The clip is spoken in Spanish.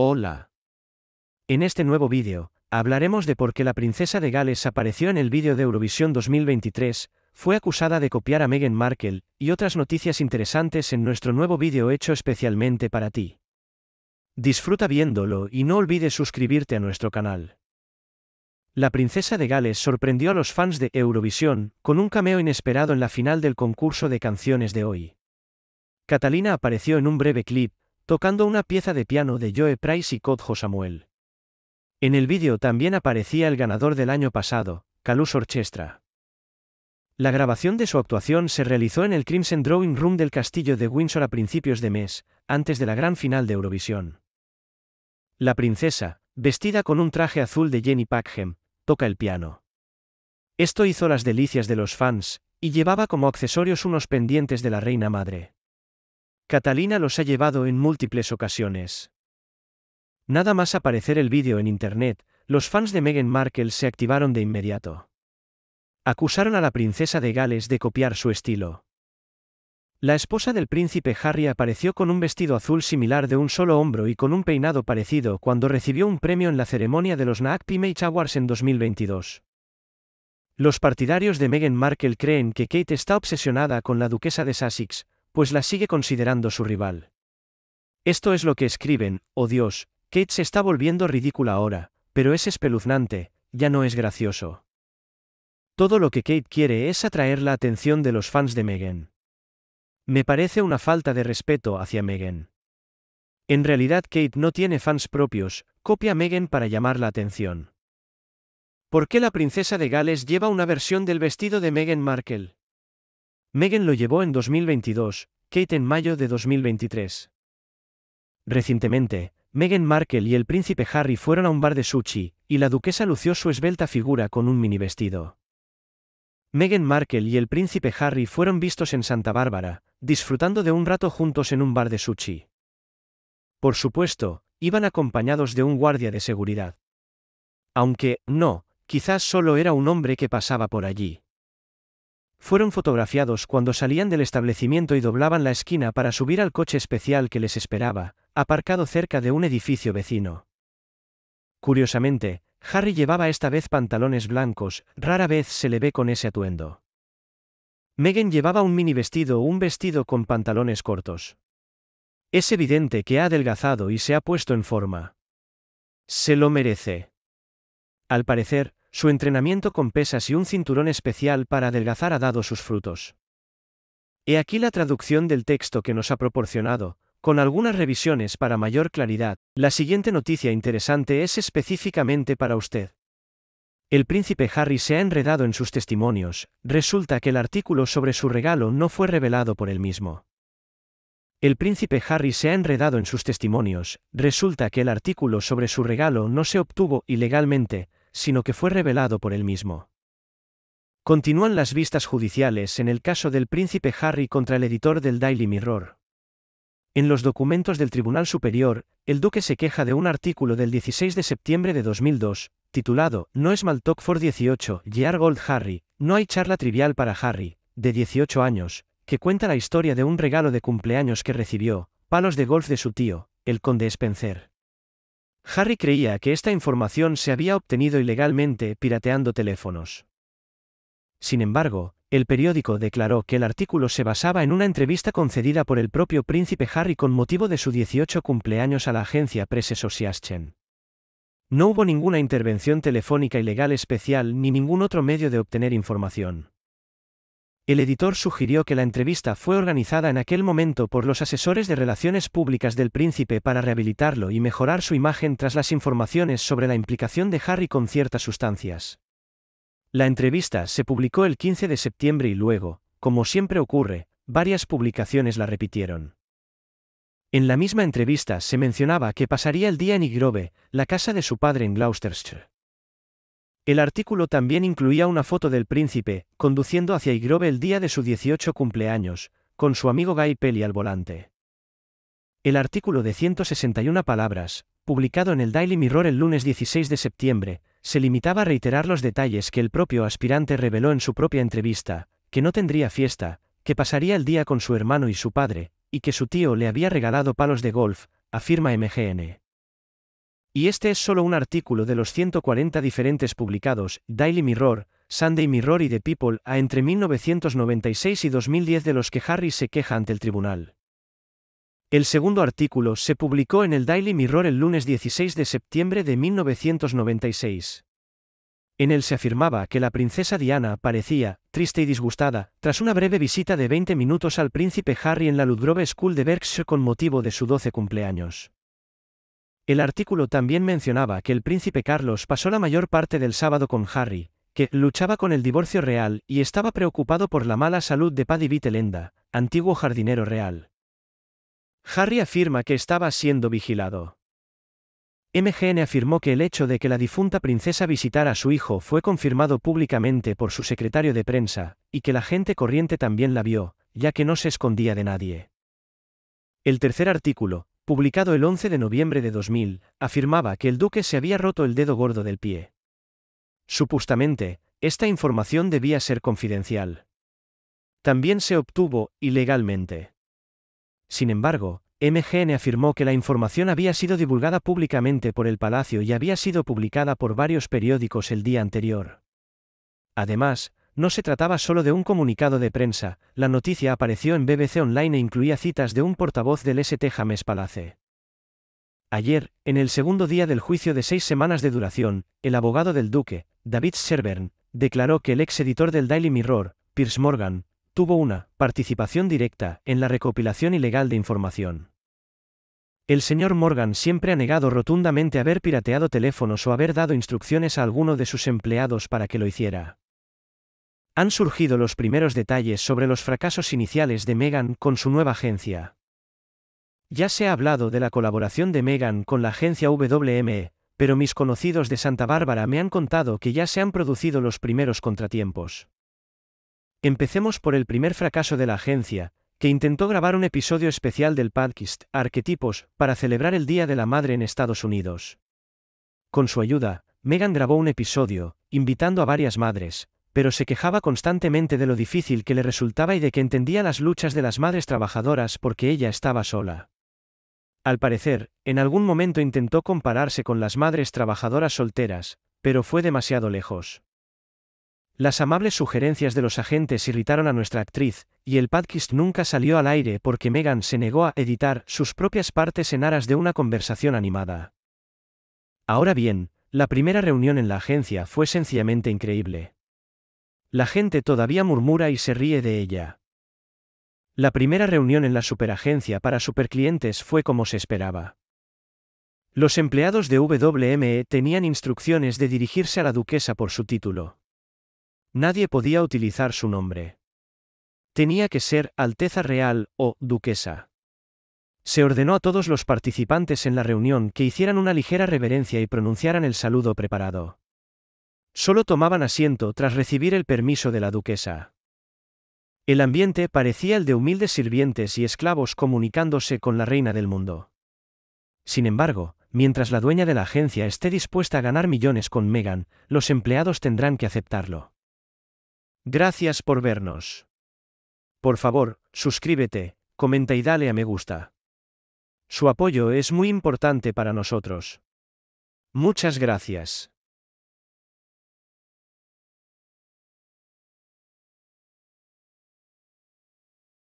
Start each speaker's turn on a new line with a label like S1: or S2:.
S1: Hola. En este nuevo vídeo, hablaremos de por qué la princesa de Gales apareció en el vídeo de Eurovisión 2023, fue acusada de copiar a Meghan Markle, y otras noticias interesantes en nuestro nuevo vídeo hecho especialmente para ti. Disfruta viéndolo y no olvides suscribirte a nuestro canal. La princesa de Gales sorprendió a los fans de Eurovisión con un cameo inesperado en la final del concurso de canciones de hoy. Catalina apareció en un breve clip, tocando una pieza de piano de Joe Price y Codjo Samuel. En el vídeo también aparecía el ganador del año pasado, Calus Orchestra. La grabación de su actuación se realizó en el Crimson Drawing Room del Castillo de Windsor a principios de mes, antes de la gran final de Eurovisión. La princesa, vestida con un traje azul de Jenny Packham, toca el piano. Esto hizo las delicias de los fans, y llevaba como accesorios unos pendientes de la reina madre. Catalina los ha llevado en múltiples ocasiones. Nada más aparecer el vídeo en Internet, los fans de Meghan Markle se activaron de inmediato. Acusaron a la princesa de Gales de copiar su estilo. La esposa del príncipe Harry apareció con un vestido azul similar de un solo hombro y con un peinado parecido cuando recibió un premio en la ceremonia de los NAACP Pimage Awards en 2022. Los partidarios de Meghan Markle creen que Kate está obsesionada con la duquesa de Sussex, pues la sigue considerando su rival. Esto es lo que escriben, oh Dios, Kate se está volviendo ridícula ahora, pero es espeluznante, ya no es gracioso. Todo lo que Kate quiere es atraer la atención de los fans de Megan. Me parece una falta de respeto hacia Megan. En realidad Kate no tiene fans propios, copia a Megan para llamar la atención. ¿Por qué la princesa de Gales lleva una versión del vestido de Meghan Markle? Megan lo llevó en 2022, Kate en mayo de 2023. Recientemente, Meghan Markle y el príncipe Harry fueron a un bar de sushi, y la duquesa lució su esbelta figura con un mini vestido. Meghan Markle y el príncipe Harry fueron vistos en Santa Bárbara, disfrutando de un rato juntos en un bar de sushi. Por supuesto, iban acompañados de un guardia de seguridad. Aunque, no, quizás solo era un hombre que pasaba por allí. Fueron fotografiados cuando salían del establecimiento y doblaban la esquina para subir al coche especial que les esperaba, aparcado cerca de un edificio vecino. Curiosamente, Harry llevaba esta vez pantalones blancos, rara vez se le ve con ese atuendo. Megan llevaba un mini vestido o un vestido con pantalones cortos. Es evidente que ha adelgazado y se ha puesto en forma. Se lo merece. Al parecer, su entrenamiento con pesas y un cinturón especial para adelgazar ha dado sus frutos. He aquí la traducción del texto que nos ha proporcionado, con algunas revisiones para mayor claridad. La siguiente noticia interesante es específicamente para usted. El príncipe Harry se ha enredado en sus testimonios, resulta que el artículo sobre su regalo no fue revelado por él mismo. El príncipe Harry se ha enredado en sus testimonios, resulta que el artículo sobre su regalo no se obtuvo ilegalmente, sino que fue revelado por él mismo. Continúan las vistas judiciales en el caso del príncipe Harry contra el editor del Daily Mirror. En los documentos del Tribunal Superior, el duque se queja de un artículo del 16 de septiembre de 2002, titulado No es talk for 18, G.R. Gold Harry, no hay charla trivial para Harry, de 18 años, que cuenta la historia de un regalo de cumpleaños que recibió, palos de golf de su tío, el conde Spencer. Harry creía que esta información se había obtenido ilegalmente pirateando teléfonos. Sin embargo, el periódico declaró que el artículo se basaba en una entrevista concedida por el propio príncipe Harry con motivo de su 18 cumpleaños a la agencia Press Sociaschen. No hubo ninguna intervención telefónica ilegal especial ni ningún otro medio de obtener información. El editor sugirió que la entrevista fue organizada en aquel momento por los asesores de relaciones públicas del príncipe para rehabilitarlo y mejorar su imagen tras las informaciones sobre la implicación de Harry con ciertas sustancias. La entrevista se publicó el 15 de septiembre y luego, como siempre ocurre, varias publicaciones la repitieron. En la misma entrevista se mencionaba que pasaría el día en Igrove, la casa de su padre en Gloucestershire. El artículo también incluía una foto del príncipe, conduciendo hacia Igrove el día de su 18 cumpleaños, con su amigo Guy Peli al volante. El artículo de 161 palabras, publicado en el Daily Mirror el lunes 16 de septiembre, se limitaba a reiterar los detalles que el propio aspirante reveló en su propia entrevista, que no tendría fiesta, que pasaría el día con su hermano y su padre, y que su tío le había regalado palos de golf, afirma MGN. Y este es solo un artículo de los 140 diferentes publicados, Daily Mirror, Sunday Mirror y The People, a entre 1996 y 2010 de los que Harry se queja ante el tribunal. El segundo artículo se publicó en el Daily Mirror el lunes 16 de septiembre de 1996. En él se afirmaba que la princesa Diana parecía, triste y disgustada, tras una breve visita de 20 minutos al príncipe Harry en la Ludgrove School de Berkshire con motivo de su 12 cumpleaños. El artículo también mencionaba que el príncipe Carlos pasó la mayor parte del sábado con Harry, que luchaba con el divorcio real y estaba preocupado por la mala salud de Paddy Vitelenda, antiguo jardinero real. Harry afirma que estaba siendo vigilado. MGN afirmó que el hecho de que la difunta princesa visitara a su hijo fue confirmado públicamente por su secretario de prensa, y que la gente corriente también la vio, ya que no se escondía de nadie. El tercer artículo, publicado el 11 de noviembre de 2000, afirmaba que el duque se había roto el dedo gordo del pie. Supuestamente, esta información debía ser confidencial. También se obtuvo, ilegalmente. Sin embargo, MGN afirmó que la información había sido divulgada públicamente por el Palacio y había sido publicada por varios periódicos el día anterior. Además, no se trataba solo de un comunicado de prensa, la noticia apareció en BBC Online e incluía citas de un portavoz del ST James Palace. Ayer, en el segundo día del juicio de seis semanas de duración, el abogado del duque, David Sherburn, declaró que el ex editor del Daily Mirror, Piers Morgan, tuvo una participación directa en la recopilación ilegal de información. El señor Morgan siempre ha negado rotundamente haber pirateado teléfonos o haber dado instrucciones a alguno de sus empleados para que lo hiciera. Han surgido los primeros detalles sobre los fracasos iniciales de Megan con su nueva agencia. Ya se ha hablado de la colaboración de Megan con la agencia WME, pero mis conocidos de Santa Bárbara me han contado que ya se han producido los primeros contratiempos. Empecemos por el primer fracaso de la agencia, que intentó grabar un episodio especial del podcast Arquetipos para celebrar el Día de la Madre en Estados Unidos. Con su ayuda, Megan grabó un episodio, invitando a varias madres, pero se quejaba constantemente de lo difícil que le resultaba y de que entendía las luchas de las madres trabajadoras porque ella estaba sola. Al parecer, en algún momento intentó compararse con las madres trabajadoras solteras, pero fue demasiado lejos. Las amables sugerencias de los agentes irritaron a nuestra actriz, y el podcast nunca salió al aire porque Megan se negó a editar sus propias partes en aras de una conversación animada. Ahora bien, la primera reunión en la agencia fue sencillamente increíble. La gente todavía murmura y se ríe de ella. La primera reunión en la superagencia para superclientes fue como se esperaba. Los empleados de WME tenían instrucciones de dirigirse a la duquesa por su título. Nadie podía utilizar su nombre. Tenía que ser Alteza Real o Duquesa. Se ordenó a todos los participantes en la reunión que hicieran una ligera reverencia y pronunciaran el saludo preparado. Solo tomaban asiento tras recibir el permiso de la duquesa. El ambiente parecía el de humildes sirvientes y esclavos comunicándose con la reina del mundo. Sin embargo, mientras la dueña de la agencia esté dispuesta a ganar millones con Megan, los empleados tendrán que aceptarlo. Gracias por vernos. Por favor, suscríbete, comenta y dale a me gusta. Su apoyo es muy importante para nosotros. Muchas gracias.